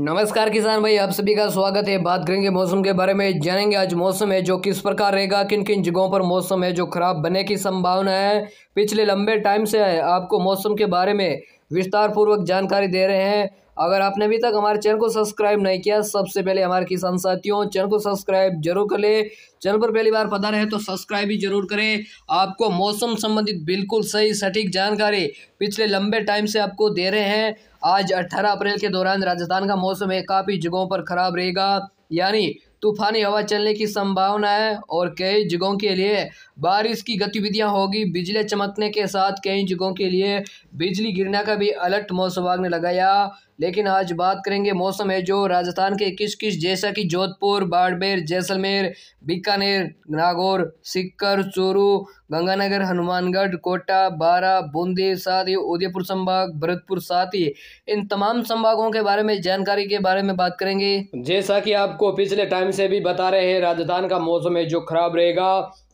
नमस्कार किसान भाई आप सभी का स्वागत है बात करेंगे मौसम के बारे में जानेंगे आज मौसम है जो किस प्रकार रहेगा किन किन जगहों पर मौसम है जो खराब बने की संभावना है पिछले लंबे टाइम से है आपको मौसम के बारे में विस्तार पूर्वक जानकारी दे रहे हैं अगर आपने अभी तक हमारे चैनल को सब्सक्राइब नहीं किया सबसे पहले हमारे किसान साथियों चैनल को सब्सक्राइब जरूर कर ले चैनल पर पहली बार पता रहे तो सब्सक्राइब भी जरूर करें आपको मौसम संबंधित बिल्कुल सही सटीक जानकारी पिछले लंबे टाइम से आपको दे रहे हैं आज अट्ठारह अप्रैल के दौरान राजस्थान का मौसम है काफ़ी जगहों पर खराब रहेगा यानी तूफानी हवा चलने की संभावना है और कई जगहों के लिए बारिश की गतिविधियां होगी बिजली चमकने के साथ कई जगहों के लिए बिजली गिरने का भी अलर्ट मौसम विभाग ने लगाया लेकिन आज बात करेंगे मौसम है जो राजस्थान के किस किस जैसा कि जोधपुर बाड़मेर जैसलमेर बीकानेर नागौर सिक्कर चूरू गंगानगर हनुमानगढ़ कोटा बारा बूंदी साथ ही उदयपुर संभाग भरतपुर साथ ही इन तमाम संभागों के बारे में जानकारी के बारे में बात करेंगे जैसा कि आपको पिछले टाइम टाइम से भी बता रहे हैं राजस्थान का मौसम है जो खराब रहेगा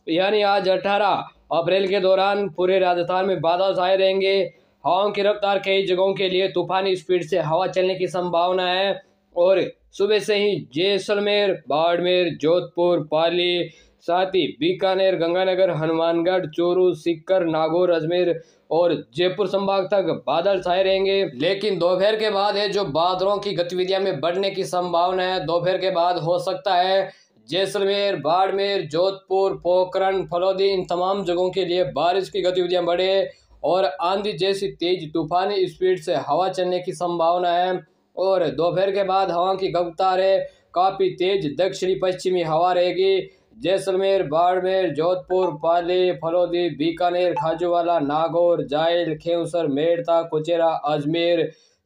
यानी आज अठारह अप्रैल के दौरान पूरे राजस्थान में बादल छाए रहेंगे हवाओं की रफ्तार कई जगहों के लिए तूफानी स्पीड से हवा चलने की संभावना है और सुबह से ही जैसलमेर बाड़मेर जोधपुर पाली साथ ही बीकानेर गंगानगर हनुमानगढ़ चोरू सीकर नागौर अजमेर और जयपुर संभाग तक बादल छाए रहेंगे लेकिन दोपहर के बाद है जो बादलों की गतिविधियां में बढ़ने की संभावना है दोपहर के बाद हो सकता है जैसलमेर बाड़मेर जोधपुर पोखरण फलौदी इन तमाम जगहों के लिए बारिश की गतिविधियां बढ़े और आंधी जैसी तेज तूफानी स्पीड से हवा चलने की संभावना है और दोपहर के बाद हवा की रफ्तार है काफ़ी तेज दक्षिणी पश्चिमी हवा रहेगी जैसलमेर बाड़मेर जोधपुर पाली फलोदी बीकानेर खाजूवाला नागौर जायल खेवसर मेड़ता कुचेरा अजमेर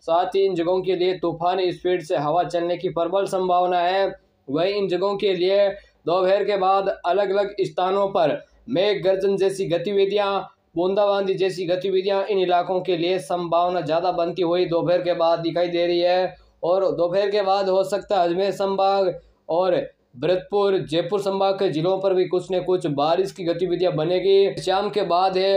साथ ही इन जगहों के लिए तूफानी स्पीड से हवा चलने की प्रबल संभावना है वहीं इन जगहों के लिए दोपहर के बाद अलग अलग स्थानों पर मेघ गर्जन जैसी गतिविधियां बूंदाबांदी जैसी गतिविधियां इन इलाकों के लिए संभावना ज़्यादा बनती हुई दोपहर के बाद दिखाई दे रही है और दोपहर के बाद हो सकता है अजमेर संभाग और भरतपुर जयपुर संभाग के जिलों पर भी कुछ न कुछ बारिश की गतिविधियां बनेगी शाम के बाद है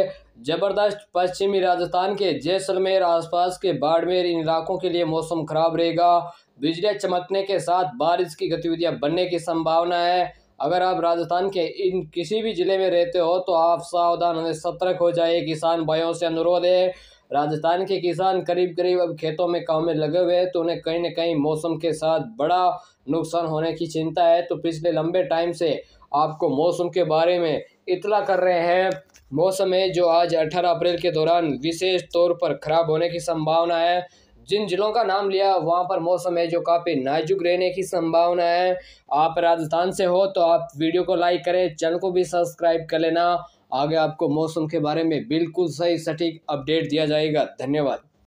जबरदस्त पश्चिमी राजस्थान के जैसलमेर आसपास के बाड़मेर इन इलाकों के लिए मौसम खराब रहेगा बिजली चमकने के साथ बारिश की गतिविधियां बनने की संभावना है अगर आप राजस्थान के इन किसी भी जिले में रहते हो तो आप सावधान सतर्क हो जाए किसान भाइयों से अनुरोध है राजस्थान के किसान करीब करीब अब खेतों में काम में लगे हुए हैं तो उन्हें कहीं ना कहीं मौसम के साथ बड़ा नुकसान होने की चिंता है तो पिछले लंबे टाइम से आपको मौसम के बारे में इतला कर रहे हैं मौसम है जो आज 18 अप्रैल के दौरान विशेष तौर पर खराब होने की संभावना है जिन जिलों का नाम लिया वहाँ पर मौसम है जो काफ़ी नाजुक रहने की संभावना है आप राजस्थान से हो तो आप वीडियो को लाइक करें चैनल को भी सब्सक्राइब कर लेना आगे आपको मौसम के बारे में बिल्कुल सही सटीक अपडेट दिया जाएगा धन्यवाद